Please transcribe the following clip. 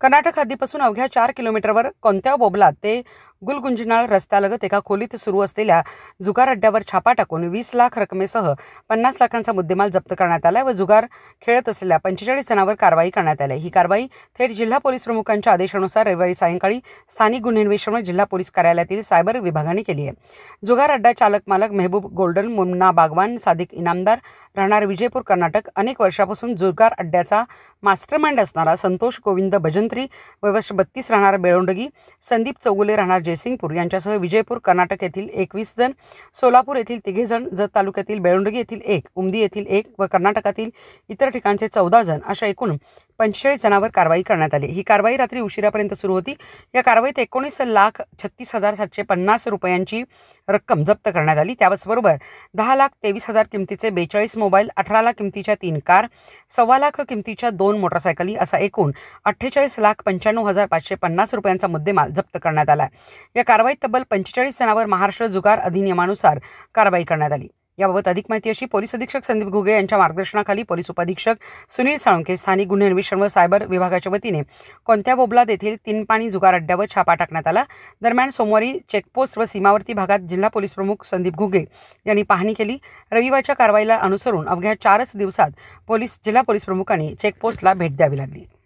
कर्नाटक हद्दीपासून अवघ्या चार किलोमीटरवर कोणत्या बोबलात ते गुलगुंजनाळ रस्त्यालगत एका खोलीत सुरू असलेल्या जुगार अड्ड्यावर छापा टाकून वीस लाख रकमेसह पन्नास लाखांचा मुद्देमाल जप्त करण्यात आला व जुगार खेळत असलेल्या पंचेचाळीस जणांवर कारवाई करण्यात आली ही कारवाई थेट जिल्हा पोलीस प्रमुखांच्या आदेशानुसार रविवारी सायंकाळी स्थानिक गुन्हे अन्वेषण जिल्हा पोलीस कार्यालयातील सायबर विभागाने केली आहे जुगार अड्डा चालक मालक मेहबूब गोल्डन मुन्ना बागवान सादिक इनामदार राहणार विजयपूर कर्नाटक अनेक वर्षापासून जुगार अड्ड्याचा मास्टरमाइंड असणारा संतोष गोविंद भजंत्री वयवर्ष बत्तीस राहणार बेळोंडगी संदीप चौगुले राहणार जयसिंगपूर यांच्यासह विजयपूर कर्नाटक येथील एकवीस जण सोलापूर येथील तिघे जण जत तालुक्यातील बेळुंडगी येथील एक उमदी येथील एक व कर्नाटकातील इतर ठिकाणचे चौदा जण अशा एकूण पंचेचाळीस जणांवर कारवाई करण्यात आली ही कारवाई रात्री उशिरापर्यंत सुरू होती या कारवाईत एकोणीस लाख छत्तीस हजार सातशे पन्नास रुपयांची रक्कम जप्त करण्यात आली त्याचबरोबर दहा लाख तेवीस हजार किमतीचे बेचाळीस मोबाईल अठरा लाख किमतीच्या तीन कार सव्वा लाख किमतीच्या दोन मोटरसायकली असा एकूण अठ्ठेचाळीस लाख पंच्याण्णव हजार पाचशे पन्नास रुपयांचा मुद्देमाल जप्त करण्यात आला या कारवाईत तब्बल पंचेचाळीस जणांवर महाराष्ट्र जुगार अधिनियमानुसार कारवाई करण्यात आली याबाबत अधिक माहिती अशी पोलीस अधीक्षक संदीप घुगे यांच्या मार्गदर्शनाखाली पोलीस उपाधीक्षक सुनील साळुंके स्थानिक गुन्हे अन्वेषण व सायबर विभागाच्या वतीने कोणत्या बोबलात येथील तीन पाणी जुगार अड्ड्यावर छापा टाकण्यात आला दरम्यान सोमवारी चेकपोस्ट व सीमावर्ती भागात जिल्हा पोलीस प्रमुख संदीप घुगे यांनी पाहणी केली रविवारच्या कारवाईला अनुसरून अवघ्या चारच दिवसात पोलीस जिल्हा पोलीस प्रमुखांनी चेकपोस्टला भेट द्यावी लागली